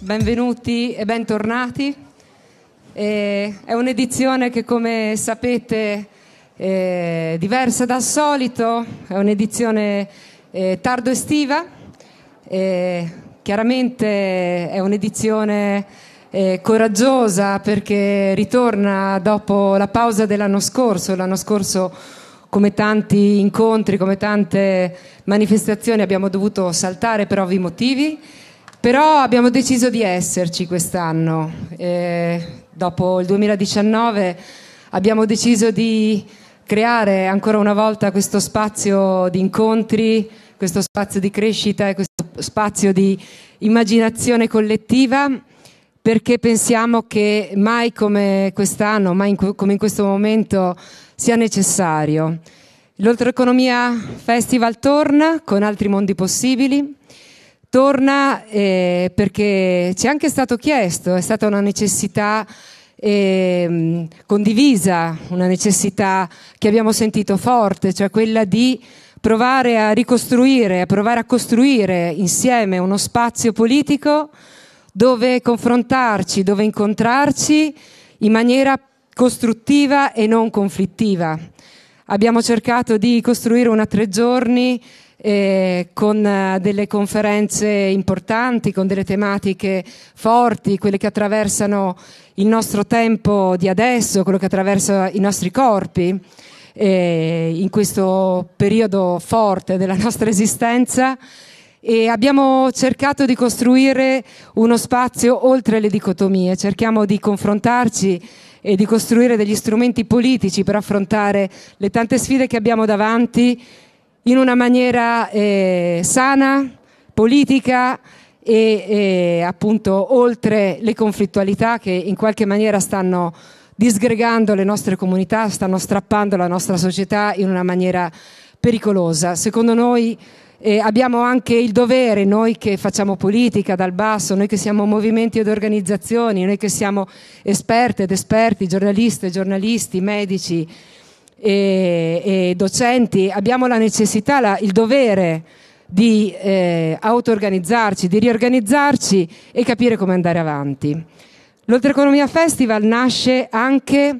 Benvenuti e bentornati. Eh, è un'edizione che come sapete è diversa dal solito, è un'edizione eh, tardo estiva, eh, chiaramente è un'edizione eh, coraggiosa perché ritorna dopo la pausa dell'anno scorso. L'anno scorso come tanti incontri, come tante manifestazioni abbiamo dovuto saltare per ovvi motivi, però abbiamo deciso di esserci quest'anno. E eh, dopo il 2019 abbiamo deciso di creare ancora una volta questo spazio di incontri, questo spazio di crescita e questo spazio di immaginazione collettiva perché pensiamo che mai come quest'anno, mai in, come in questo momento sia necessario. L'Oltreconomia Festival torna con altri mondi possibili, torna eh, perché ci è anche stato chiesto, è stata una necessità eh, condivisa, una necessità che abbiamo sentito forte, cioè quella di provare a ricostruire, a provare a costruire insieme uno spazio politico dove confrontarci, dove incontrarci in maniera più costruttiva e non conflittiva. Abbiamo cercato di costruire una tre giorni eh, con eh, delle conferenze importanti, con delle tematiche forti, quelle che attraversano il nostro tempo di adesso, quello che attraversa i nostri corpi eh, in questo periodo forte della nostra esistenza e abbiamo cercato di costruire uno spazio oltre le dicotomie, cerchiamo di confrontarci e di costruire degli strumenti politici per affrontare le tante sfide che abbiamo davanti in una maniera eh, sana, politica e eh, appunto oltre le conflittualità che in qualche maniera stanno disgregando le nostre comunità, stanno strappando la nostra società in una maniera pericolosa. Secondo noi eh, abbiamo anche il dovere, noi che facciamo politica dal basso, noi che siamo movimenti ed organizzazioni, noi che siamo esperte ed esperti, giornaliste, giornalisti, medici e, e docenti, abbiamo la necessità, la, il dovere di eh, auto-organizzarci, di riorganizzarci e capire come andare avanti. L'Oltreconomia Festival nasce anche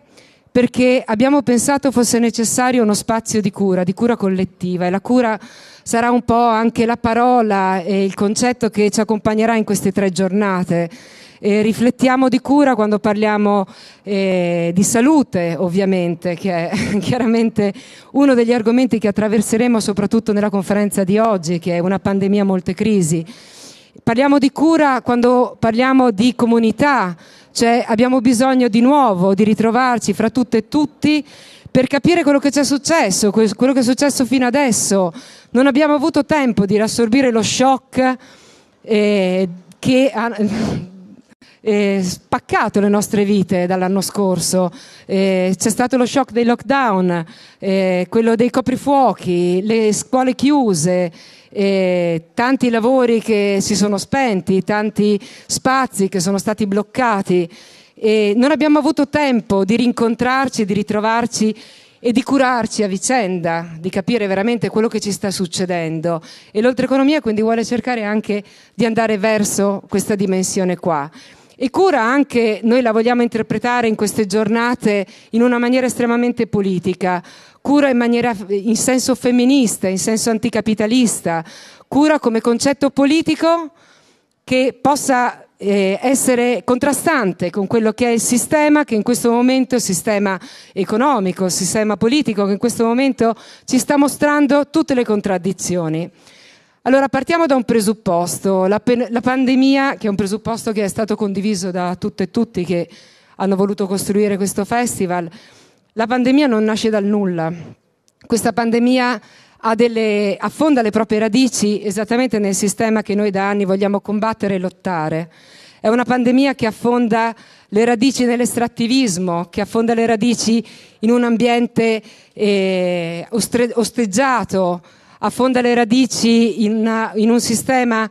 perché abbiamo pensato fosse necessario uno spazio di cura, di cura collettiva e la cura sarà un po' anche la parola e il concetto che ci accompagnerà in queste tre giornate. E riflettiamo di cura quando parliamo eh, di salute, ovviamente, che è chiaramente uno degli argomenti che attraverseremo soprattutto nella conferenza di oggi, che è una pandemia, molte crisi. Parliamo di cura quando parliamo di comunità, cioè abbiamo bisogno di nuovo di ritrovarci fra tutte e tutti per capire quello che ci è successo, quello che è successo fino adesso. Non abbiamo avuto tempo di riassorbire lo shock eh, che ha eh, spaccato le nostre vite dall'anno scorso. Eh, c'è stato lo shock dei lockdown, eh, quello dei coprifuochi, le scuole chiuse. Eh, tanti lavori che si sono spenti, tanti spazi che sono stati bloccati. E non abbiamo avuto tempo di rincontrarci, di ritrovarci e di curarci a vicenda, di capire veramente quello che ci sta succedendo. E l'oltreeconomia quindi vuole cercare anche di andare verso questa dimensione qua. E cura anche, noi la vogliamo interpretare in queste giornate in una maniera estremamente politica, cura in, maniera, in senso femminista, in senso anticapitalista, cura come concetto politico che possa eh, essere contrastante con quello che è il sistema, che in questo momento il sistema economico, il sistema politico, che in questo momento ci sta mostrando tutte le contraddizioni. Allora partiamo da un presupposto, la, la pandemia, che è un presupposto che è stato condiviso da tutte e tutti che hanno voluto costruire questo festival, la pandemia non nasce dal nulla. Questa pandemia delle, affonda le proprie radici esattamente nel sistema che noi da anni vogliamo combattere e lottare. È una pandemia che affonda le radici nell'estrattivismo, che affonda le radici in un ambiente eh, ostre- osteggiato, affonda le radici in, una, in un sistema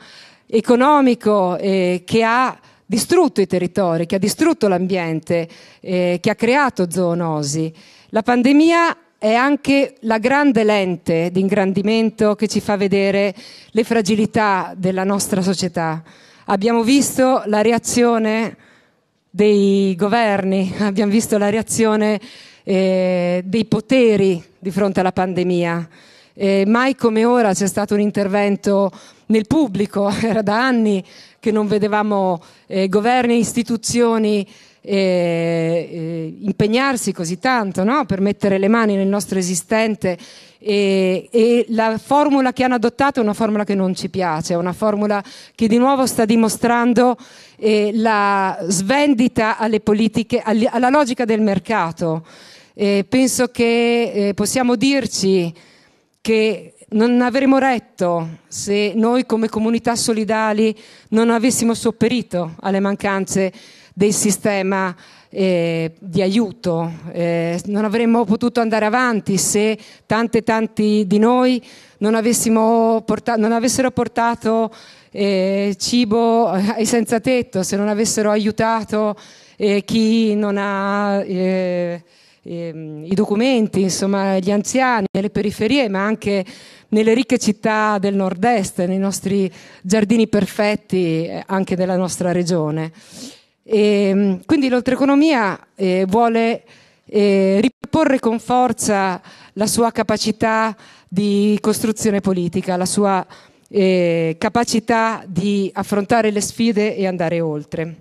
economico eh, che ha distrutto i territori, che ha distrutto l'ambiente, eh, che ha creato zoonosi. La pandemia è anche la grande lente di ingrandimento che ci fa vedere le fragilità della nostra società. Abbiamo visto la reazione dei governi, abbiamo visto la reazione eh, dei poteri di fronte alla pandemia. Eh, mai come ora c'è stato un intervento nel pubblico, era da anni che non vedevamo eh, governi e istituzioni eh, impegnarsi così tanto no? per mettere le mani nel nostro esistente e, e, la formula che hanno adottato è una formula che non ci piace, è una formula che di nuovo sta dimostrando eh, la svendita alle politiche, alla logica del mercato. Eh, penso che eh, possiamo dirci che non avremmo retto se noi come comunità solidali non avessimo sopperito alle mancanze del sistema eh, di aiuto. Eh, non avremmo potuto andare avanti se tante tanti di noi non, portato, non avessero portato eh, cibo ai eh, senza tetto, se non avessero aiutato eh, chi non ha eh, ehm, i documenti, insomma, gli anziani nelle periferie, ma anche nelle ricche città del nord-est, nei nostri giardini perfetti, anche della nostra regione. E, ehm, quindi l'oltreeconomia eh, vuole eh, riporre con forza la sua capacità di costruzione politica, la sua eh, capacità di affrontare le sfide e andare oltre.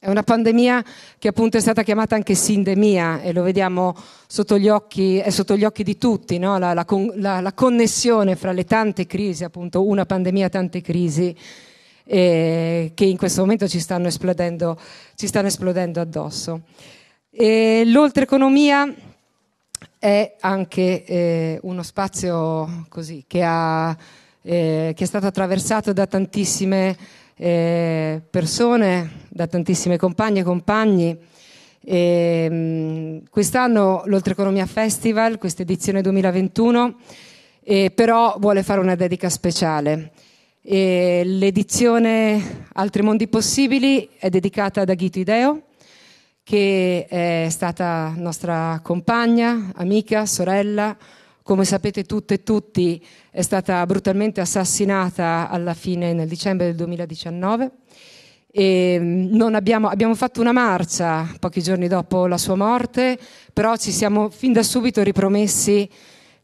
È una pandemia che appunto è stata chiamata anche sindemia e lo vediamo sotto gli occhi, è sotto gli occhi di tutti, no? la, la, la, la, connessione fra le tante crisi, appunto una pandemia, tante crisi eh, che in questo momento ci stanno esplodendo, ci stanno esplodendo addosso. E l'oltreeconomia è anche eh, uno spazio così, che, ha, eh, che, è stato attraversato da tantissime eh, persone, da tantissime compagne e compagni. E, ehm, quest'anno l'Oltreconomia Festival, questa edizione 2021, eh, però vuole fare una dedica speciale. E l'edizione Altri mondi possibili è dedicata ad Aghito Ideo, che è stata nostra compagna, amica, sorella. Come sapete tutte e tutti, è stata brutalmente assassinata alla fine nel dicembre del 2019. Mm, abbiamo, abbiamo, fatto una marcia pochi giorni dopo la sua morte, però ci siamo fin da subito ripromessi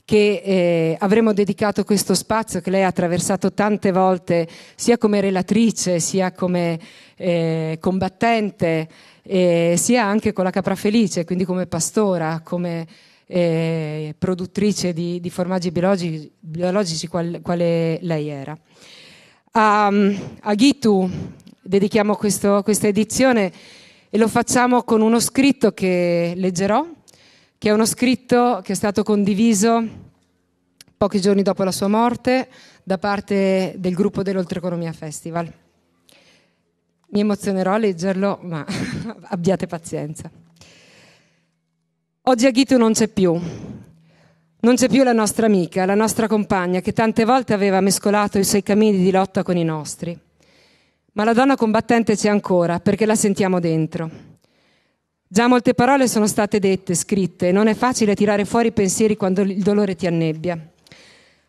che eh, avremmo dedicato questo spazio che lei ha attraversato tante volte, sia come relatrice, sia come eh, combattente, eh, sia anche con la Capra Felice, quindi come pastora, come eh, produttrice di, di formaggi biologici, biologici qual, quale lei era. A, a Gitu dedichiamo questo, questa edizione e lo facciamo con uno scritto che leggerò che è uno scritto che è stato condiviso pochi giorni dopo la sua morte da parte del gruppo dell'Oltreconomia Festival. Mi emozionerò a leggerlo, ma abbiate pazienza. Oggi Aghito non c'è più. Non c'è più la nostra amica, la nostra compagna, che tante volte aveva mescolato i suoi cammini di lotta con i nostri. Ma la donna combattente c'è ancora, perché la sentiamo dentro. Già molte parole sono state dette, scritte, e non è facile tirare fuori i pensieri quando il dolore ti annebbia.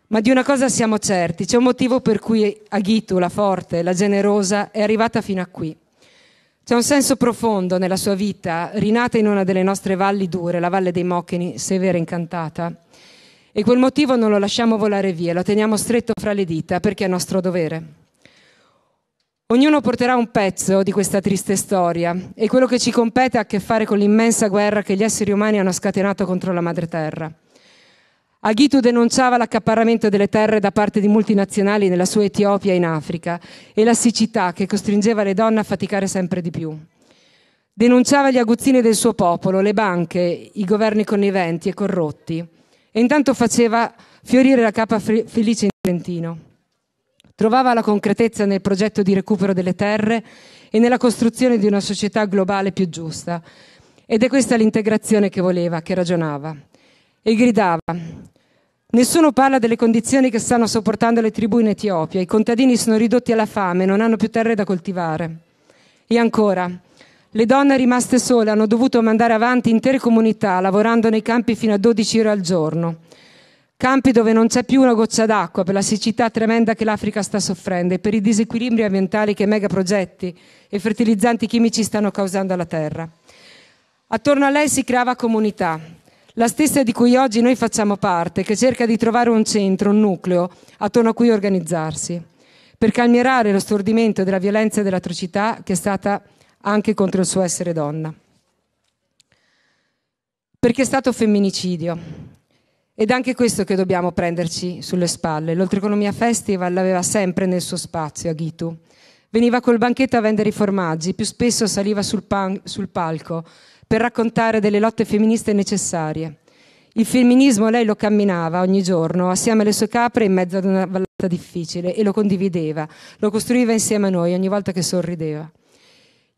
Ma di una cosa siamo certi, c'è un motivo per cui Aghitu, la forte, la generosa, è arrivata fino a qui. C'è un senso profondo nella sua vita, rinata in una delle nostre valli dure, la Valle dei Mocheni, severa e incantata. E quel motivo non lo lasciamo volare via, lo teniamo stretto fra le dita perché è nostro dovere. Ognuno porterà un pezzo di questa triste storia e quello che ci compete ha a che fare con l'immensa guerra che gli esseri umani hanno scatenato contro la madre terra. Aghitu denunciava l'accaparramento delle terre da parte di multinazionali nella sua Etiopia e in Africa e la siccità che costringeva le donne a faticare sempre di più. Denunciava gli aguzzini del suo popolo, le banche, i governi conniventi e corrotti e intanto faceva fiorire la capa felice in Trentino trovava la concretezza nel progetto di recupero delle terre e nella costruzione di una società globale più giusta. Ed è questa l'integrazione che voleva, che ragionava. E gridava, Nessuno parla delle condizioni che stanno sopportando le tribù in Etiopia. I contadini sono ridotti alla fame, non hanno più terre da coltivare. E ancora, le donne rimaste sole hanno dovuto mandare avanti intere comunità lavorando nei campi fino a 12 ore al giorno campi dove non c'è più una goccia d'acqua per la siccità tremenda che l'Africa sta soffrendo e per i disequilibri ambientali che megaprogetti e fertilizzanti chimici stanno causando alla terra. Attorno a lei si creava comunità, la stessa di cui oggi noi facciamo parte, che cerca di trovare un centro, un nucleo attorno a cui organizzarsi, per calmierare lo stordimento della violenza e dell'atrocità che è stata anche contro il suo essere donna. Perché è stato femminicidio, ed anche questo che dobbiamo prenderci sulle spalle. L'Oltreconomia Festival l'aveva sempre nel suo spazio a Ghitu. Veniva col banchetto a vendere i formaggi, più spesso saliva sul, pan- sul palco per raccontare delle lotte femministe necessarie. Il femminismo lei lo camminava ogni giorno, assieme alle sue capre in mezzo ad una vallata difficile e lo condivideva, lo costruiva insieme a noi ogni volta che sorrideva.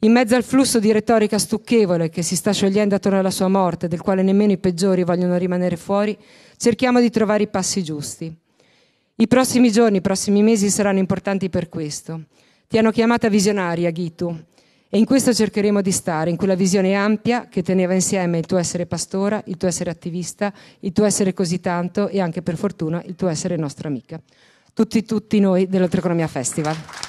In mezzo al flusso di retorica stucchevole che si sta sciogliendo attorno alla sua morte, del quale nemmeno i peggiori vogliono rimanere fuori, cerchiamo di trovare i passi giusti. I prossimi giorni, i prossimi mesi saranno importanti per questo. Ti hanno chiamata visionaria, Ghitu, e in questo cercheremo di stare, in quella visione ampia che teneva insieme il tuo essere pastora, il tuo essere attivista, il tuo essere così tanto e anche per fortuna il tuo essere nostra amica. Tutti, tutti noi dell'Oltreconomia Festival.